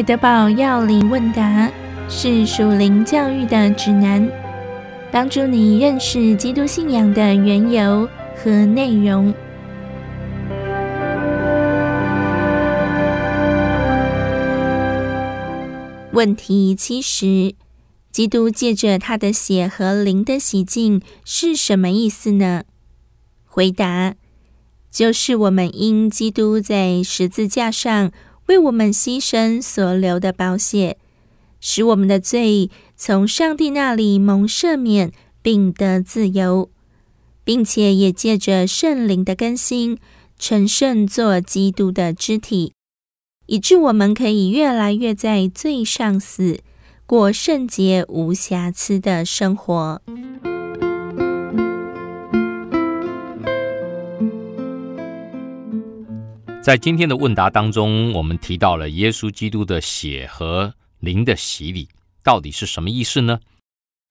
《彼德堡要灵问答》是属灵教育的指南，帮助你认识基督信仰的缘由和内容。问题七十：基督借着他的血和灵的洗净是什么意思呢？回答：就是我们因基督在十字架上。为我们牺牲所流的宝血，使我们的罪从上帝那里蒙赦免，并得自由，并且也借着圣灵的更新，成圣做基督的肢体，以致我们可以越来越在罪上死，过圣洁无瑕疵的生活。在今天的问答当中，我们提到了耶稣基督的血和灵的洗礼，到底是什么意思呢？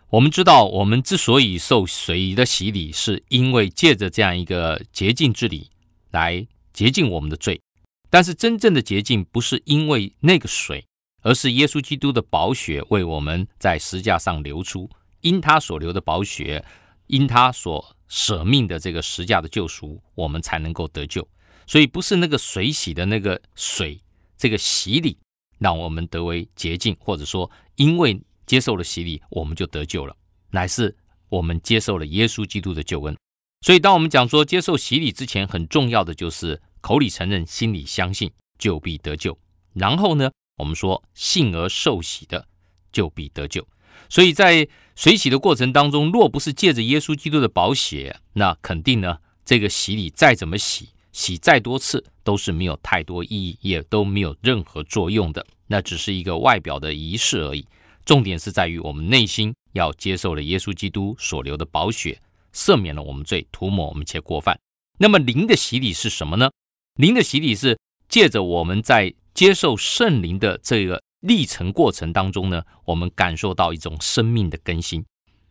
我们知道，我们之所以受水的洗礼，是因为借着这样一个洁净之礼来洁净我们的罪。但是，真正的洁净不是因为那个水，而是耶稣基督的宝血为我们在石架上流出。因他所流的宝血，因他所舍命的这个石架的救赎，我们才能够得救。所以不是那个水洗的那个水，这个洗礼让我们得为洁净，或者说因为接受了洗礼，我们就得救了。乃是我们接受了耶稣基督的救恩。所以当我们讲说接受洗礼之前很重要的就是口里承认，心里相信，就必得救。然后呢，我们说信而受洗的就必得救。所以在水洗的过程当中，若不是借着耶稣基督的宝血，那肯定呢这个洗礼再怎么洗。洗再多次都是没有太多意义，也都没有任何作用的，那只是一个外表的仪式而已。重点是在于我们内心要接受了耶稣基督所留的宝血，赦免了我们罪，涂抹我们且过犯。那么灵的洗礼是什么呢？灵的洗礼是借着我们在接受圣灵的这个历程过程当中呢，我们感受到一种生命的更新。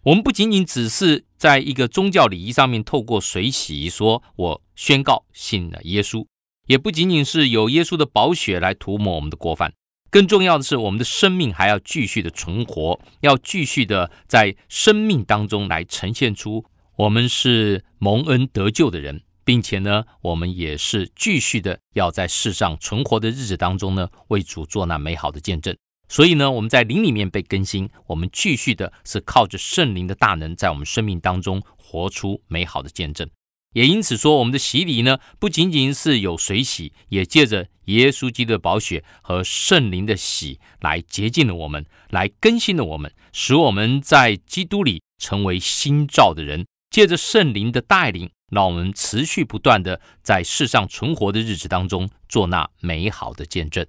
我们不仅仅只是在一个宗教礼仪上面透过水洗，说我宣告信了耶稣，也不仅仅是有耶稣的宝血来涂抹我们的过犯，更重要的是我们的生命还要继续的存活，要继续的在生命当中来呈现出我们是蒙恩得救的人，并且呢，我们也是继续的要在世上存活的日子当中呢，为主做那美好的见证。所以呢，我们在灵里面被更新，我们继续的是靠着圣灵的大能，在我们生命当中活出美好的见证。也因此说，我们的洗礼呢，不仅仅是有水洗，也借着耶稣基督的宝血和圣灵的洗来洁净了我们，来更新了我们，使我们在基督里成为新造的人。借着圣灵的带领，让我们持续不断的在世上存活的日子当中，做那美好的见证。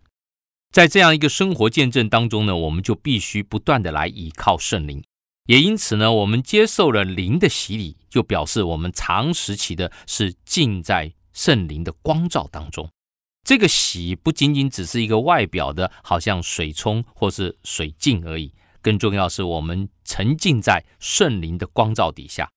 在这样一个生活见证当中呢，我们就必须不断的来依靠圣灵。也因此呢，我们接受了灵的洗礼，就表示我们长时期的是浸在圣灵的光照当中。这个洗不仅仅只是一个外表的，好像水冲或是水浸而已，更重要是我们沉浸在圣灵的光照底下。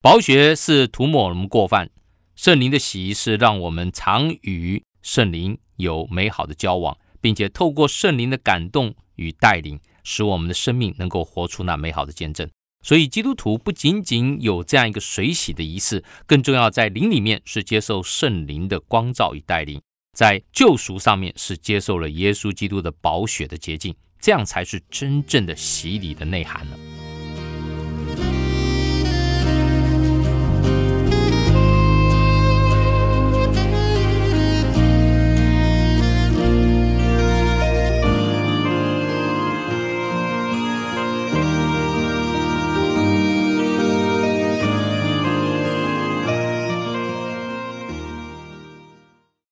薄血是涂抹我们过犯，圣灵的洗是让我们常与圣灵有美好的交往。并且透过圣灵的感动与带领，使我们的生命能够活出那美好的见证。所以，基督徒不仅仅有这样一个水洗的仪式，更重要在灵里面是接受圣灵的光照与带领，在救赎上面是接受了耶稣基督的宝血的洁净，这样才是真正的洗礼的内涵了。